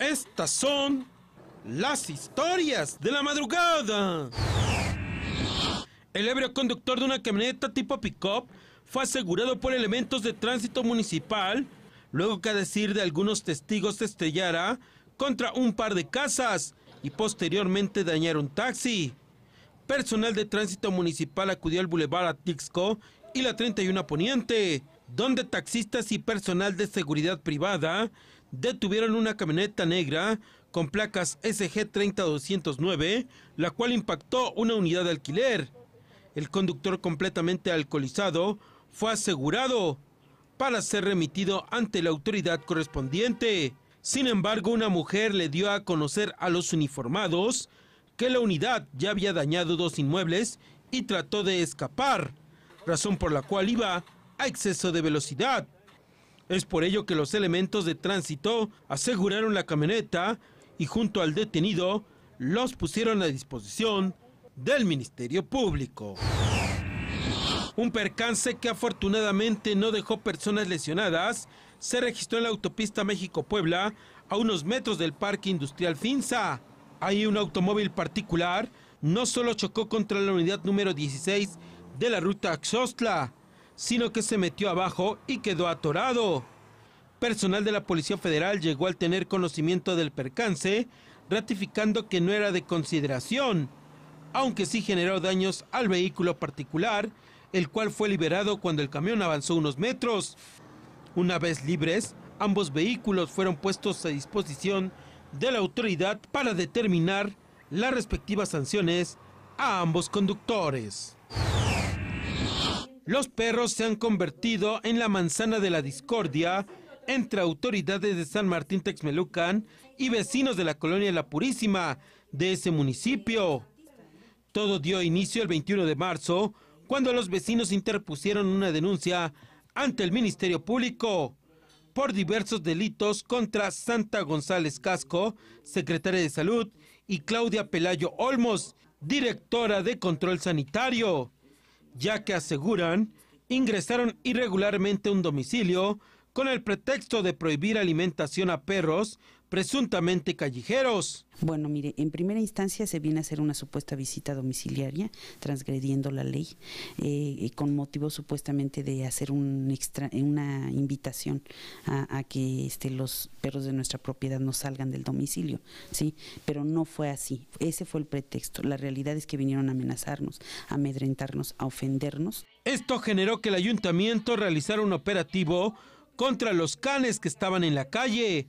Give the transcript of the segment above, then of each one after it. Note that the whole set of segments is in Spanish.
Estas son las historias de la madrugada. El ebrio conductor de una camioneta tipo pick fue asegurado por elementos de tránsito municipal, luego que a decir de algunos testigos se estrellara contra un par de casas y posteriormente dañaron un taxi. Personal de tránsito municipal acudió al bulevar Atixco... y la 31 Poniente, donde taxistas y personal de seguridad privada detuvieron una camioneta negra con placas SG-30209, la cual impactó una unidad de alquiler. El conductor completamente alcoholizado fue asegurado para ser remitido ante la autoridad correspondiente. Sin embargo, una mujer le dio a conocer a los uniformados que la unidad ya había dañado dos inmuebles y trató de escapar, razón por la cual iba a exceso de velocidad. Es por ello que los elementos de tránsito aseguraron la camioneta y junto al detenido los pusieron a disposición del Ministerio Público. Un percance que afortunadamente no dejó personas lesionadas se registró en la autopista México-Puebla a unos metros del Parque Industrial Finza. Ahí un automóvil particular no solo chocó contra la unidad número 16 de la ruta Axostla, sino que se metió abajo y quedó atorado. Personal de la Policía Federal llegó al tener conocimiento del percance, ratificando que no era de consideración, aunque sí generó daños al vehículo particular, el cual fue liberado cuando el camión avanzó unos metros. Una vez libres, ambos vehículos fueron puestos a disposición de la autoridad para determinar las respectivas sanciones a ambos conductores. Los perros se han convertido en la manzana de la discordia entre autoridades de San Martín Texmelucan y vecinos de la colonia La Purísima de ese municipio. Todo dio inicio el 21 de marzo cuando los vecinos interpusieron una denuncia ante el Ministerio Público por diversos delitos contra Santa González Casco, secretaria de Salud, y Claudia Pelayo Olmos, directora de Control Sanitario ya que aseguran ingresaron irregularmente a un domicilio con el pretexto de prohibir alimentación a perros presuntamente callejeros. Bueno, mire, en primera instancia se viene a hacer una supuesta visita domiciliaria, transgrediendo la ley, eh, con motivo supuestamente de hacer una invitación a, que este, los perros de nuestra propiedad no salgan del domicilio, ¿sí? Pero no fue así, ese fue el pretexto. La realidad es que vinieron a amenazarnos, a amedrentarnos, a ofendernos. Esto generó que el ayuntamiento realizara un operativo contra los canes que estaban en la calle,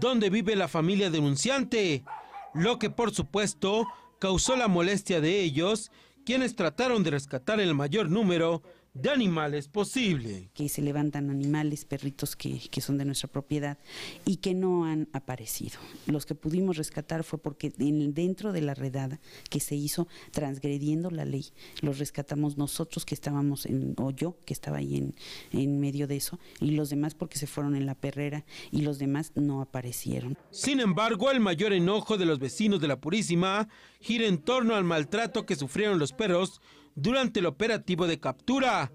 donde vive la familia denunciante, lo que por supuesto causó la molestia de ellos, quienes trataron de rescatar el mayor número de animales posible. Que se levantan animales, perritos que, son de nuestra propiedad y que no han aparecido. Los que pudimos rescatar fue porque en, dentro de la redada que se hizo transgrediendo la ley, los rescatamos nosotros que estábamos, en, o yo que estaba ahí en, en medio de eso, y los demás porque se fueron en la perrera y los demás no aparecieron. Sin embargo, el mayor enojo de los vecinos de la Purísima gira en torno al maltrato que sufrieron los perros durante el operativo de captura,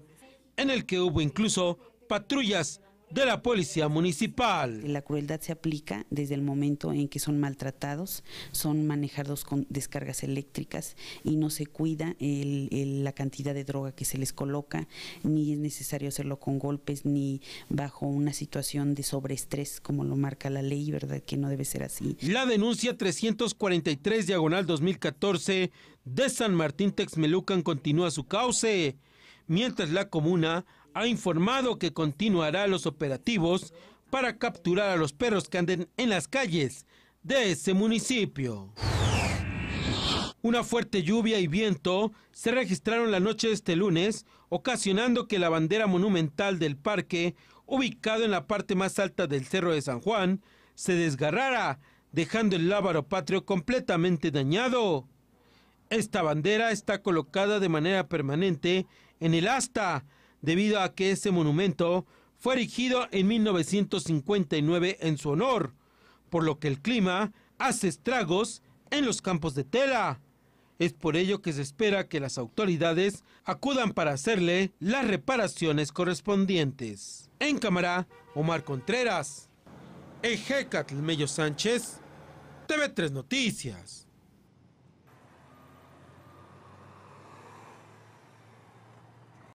en el que hubo incluso patrullas de la Policía Municipal. La crueldad se aplica desde el momento en que son maltratados, son manejados con descargas eléctricas y no se cuida la cantidad de droga que se les coloca, ni es necesario hacerlo con golpes, ni bajo una situación de sobreestrés como lo marca la ley, ¿verdad? Que no debe ser así. La denuncia 343 diagonal 2014 de San Martín Texmelucan continúa su cauce, mientras la comuna ha informado que continuará los operativos para capturar a los perros que anden en las calles de ese municipio. Una fuerte lluvia y viento se registraron la noche de este lunes, ocasionando que la bandera monumental del parque, ubicado en la parte más alta del Cerro de San Juan, se desgarrara, dejando el lábaro patrio completamente dañado. Esta bandera está colocada de manera permanente en el asta debido a que ese monumento fue erigido en 1959 en su honor, por lo que el clima hace estragos en los campos de tela. Es por ello que se espera que las autoridades acudan para hacerle las reparaciones correspondientes. En cámara, Omar Contreras, Ejecatl Mello Sánchez, TV3 Noticias.